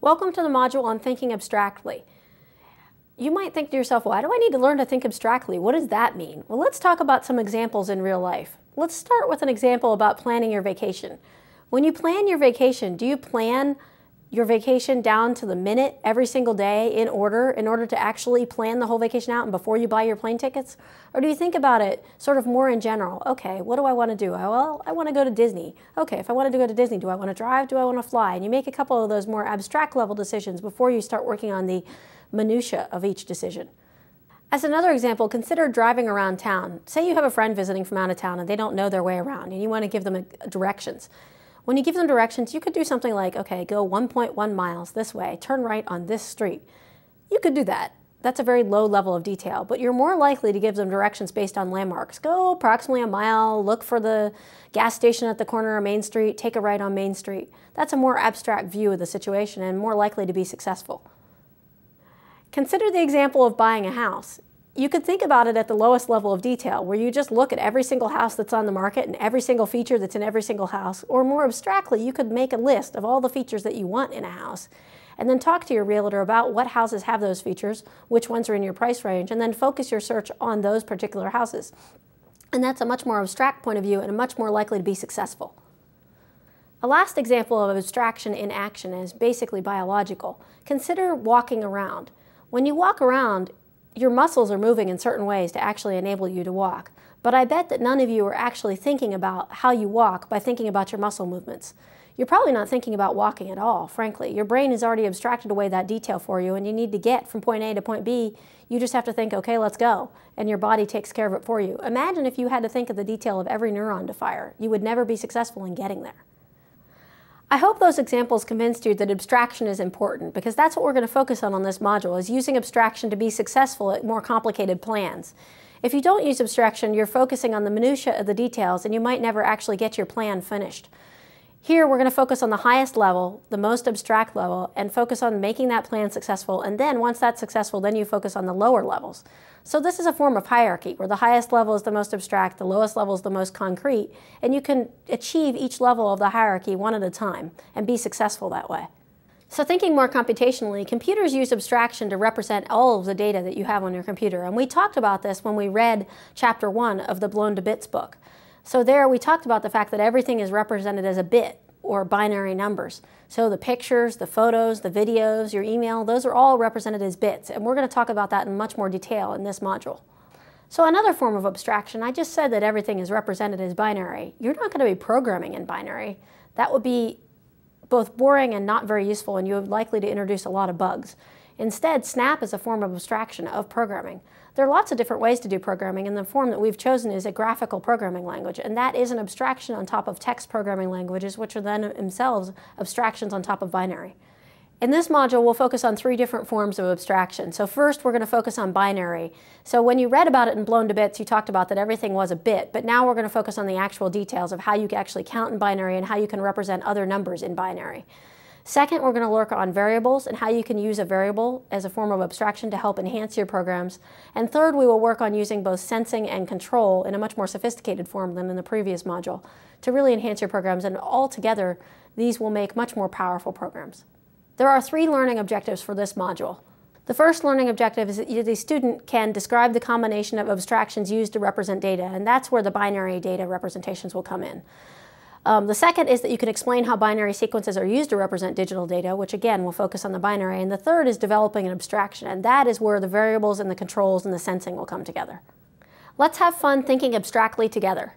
Welcome to the module on thinking abstractly. You might think to yourself, why do I need to learn to think abstractly? What does that mean? Well, let's talk about some examples in real life. Let's start with an example about planning your vacation. When you plan your vacation, do you plan your vacation down to the minute every single day in order in order to actually plan the whole vacation out and before you buy your plane tickets or do you think about it sort of more in general okay what do i want to do oh, well i want to go to disney okay if i wanted to go to disney do i want to drive do i want to fly and you make a couple of those more abstract level decisions before you start working on the minutia of each decision as another example, consider driving around town. Say you have a friend visiting from out of town and they don't know their way around and you want to give them uh, directions. When you give them directions, you could do something like, okay, go 1.1 miles this way, turn right on this street. You could do that. That's a very low level of detail, but you're more likely to give them directions based on landmarks. Go approximately a mile, look for the gas station at the corner of Main Street, take a right on Main Street. That's a more abstract view of the situation and more likely to be successful. Consider the example of buying a house you could think about it at the lowest level of detail, where you just look at every single house that's on the market and every single feature that's in every single house. Or more abstractly, you could make a list of all the features that you want in a house. And then talk to your realtor about what houses have those features, which ones are in your price range, and then focus your search on those particular houses. And that's a much more abstract point of view and much more likely to be successful. A last example of abstraction in action is basically biological. Consider walking around. When you walk around, your muscles are moving in certain ways to actually enable you to walk. But I bet that none of you are actually thinking about how you walk by thinking about your muscle movements. You're probably not thinking about walking at all, frankly. Your brain has already abstracted away that detail for you, and you need to get from point A to point B. You just have to think, okay, let's go. And your body takes care of it for you. Imagine if you had to think of the detail of every neuron to fire. You would never be successful in getting there. I hope those examples convinced you that abstraction is important because that's what we're going to focus on on this module is using abstraction to be successful at more complicated plans. If you don't use abstraction, you're focusing on the minutia of the details and you might never actually get your plan finished. Here, we're going to focus on the highest level, the most abstract level, and focus on making that plan successful. And then once that's successful, then you focus on the lower levels. So this is a form of hierarchy where the highest level is the most abstract, the lowest level is the most concrete, and you can achieve each level of the hierarchy one at a time and be successful that way. So thinking more computationally, computers use abstraction to represent all of the data that you have on your computer. And we talked about this when we read chapter one of the Blown to Bits book. So there we talked about the fact that everything is represented as a bit or binary numbers. So the pictures, the photos, the videos, your email, those are all represented as bits, and we're going to talk about that in much more detail in this module. So another form of abstraction, I just said that everything is represented as binary. You're not going to be programming in binary. That would be both boring and not very useful, and you're likely to introduce a lot of bugs. Instead, Snap is a form of abstraction of programming. There are lots of different ways to do programming, and the form that we've chosen is a graphical programming language, and that is an abstraction on top of text programming languages, which are then themselves abstractions on top of binary. In this module, we'll focus on three different forms of abstraction. So first, we're going to focus on binary. So when you read about it in Blown to Bits, you talked about that everything was a bit, but now we're going to focus on the actual details of how you actually count in binary and how you can represent other numbers in binary. Second, we're going to look on variables and how you can use a variable as a form of abstraction to help enhance your programs. And third, we will work on using both sensing and control in a much more sophisticated form than in the previous module to really enhance your programs. And altogether, these will make much more powerful programs. There are three learning objectives for this module. The first learning objective is that the student can describe the combination of abstractions used to represent data, and that's where the binary data representations will come in. Um, the second is that you can explain how binary sequences are used to represent digital data, which again will focus on the binary. And the third is developing an abstraction, and that is where the variables and the controls and the sensing will come together. Let's have fun thinking abstractly together.